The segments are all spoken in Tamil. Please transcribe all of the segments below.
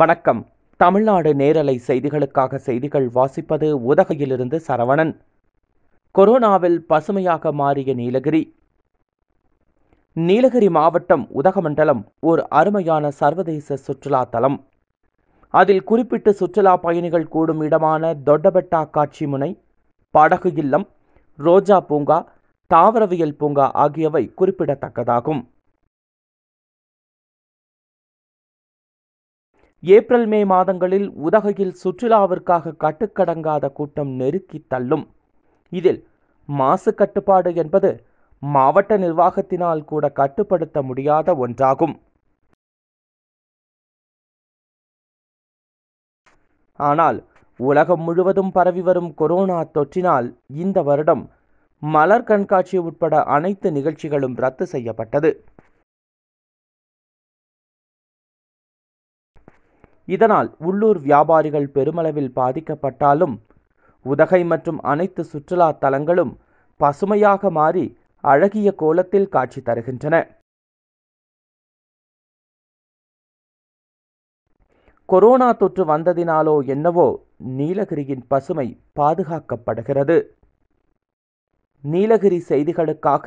வணக்கம் தமிழ்நாடு நேரலை செய்திகளுக்காக செய்திகள் வாசிப்பது உதகையிலிருந்து சரவணன் கொரோனாவில் பசுமையாக மாறிய நீலகிரி நீலகிரி மாவட்டம் உதகமண்டலம் ஒரு அருமையான சர்வதேச சுற்றுலா தலம் அதில் குறிப்பிட்டு சுற்றுலா பயணிகள் கூடும் இடமான தொட்டபெட்டா காட்சி முனை படகு இல்லம் ரோஜா பூங்கா தாவரவியல் பூங்கா ஆகியவை குறிப்பிடத்தக்கதாகும் ஏப்ரல் மே மாதங்களில் உதகையில் சுற்றுலாவிற்காக கட்டுக்கடங்காத கூட்டம் நெருக்கி தள்ளும் இதில் மாசு கட்டுப்பாடு என்பது மாவட்ட நிர்வாகத்தினால் கூட கட்டுப்படுத்த முடியாத ஒன்றாகும் ஆனால் உலகம் முழுவதும் பரவி வரும் கொரோனா தொற்றினால் இந்த வருடம் மலர் கண்காட்சி உட்பட அனைத்து நிகழ்ச்சிகளும் ரத்து செய்யப்பட்டது இதனால் உள்ளூர் வியாபாரிகள் பெருமளவில் பாதிக்கப்பட்டாலும் உதகை மற்றும் அனைத்து சுற்றுலா தலங்களும் பசுமையாக மாறி அழகிய கோலத்தில் காட்சி தருகின்றன கொரோனா தொற்று வந்ததினாலோ என்னவோ நீலகிரியின் பசுமை பாதுகாக்கப்படுகிறது நீலகிரி செய்திகளுக்காக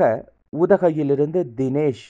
உதகையிலிருந்து தினேஷ்